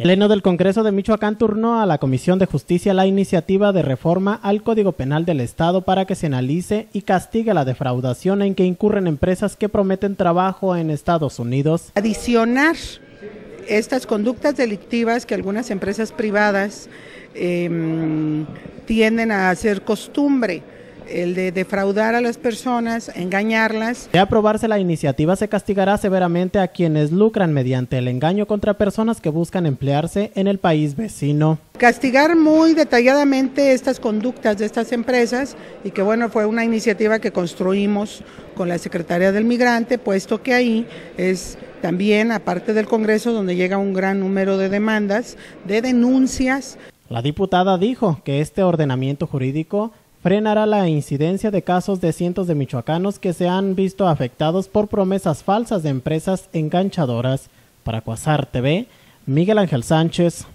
El Pleno del Congreso de Michoacán turnó a la Comisión de Justicia la iniciativa de reforma al Código Penal del Estado para que se analice y castigue la defraudación en que incurren empresas que prometen trabajo en Estados Unidos. Adicionar estas conductas delictivas que algunas empresas privadas em, tienden a hacer costumbre el de defraudar a las personas, engañarlas. De aprobarse la iniciativa se castigará severamente a quienes lucran mediante el engaño contra personas que buscan emplearse en el país vecino. Castigar muy detalladamente estas conductas de estas empresas y que bueno, fue una iniciativa que construimos con la Secretaría del Migrante, puesto que ahí es también, aparte del Congreso, donde llega un gran número de demandas, de denuncias. La diputada dijo que este ordenamiento jurídico frenará la incidencia de casos de cientos de michoacanos que se han visto afectados por promesas falsas de empresas enganchadoras. Para Cuasar TV, Miguel Ángel Sánchez,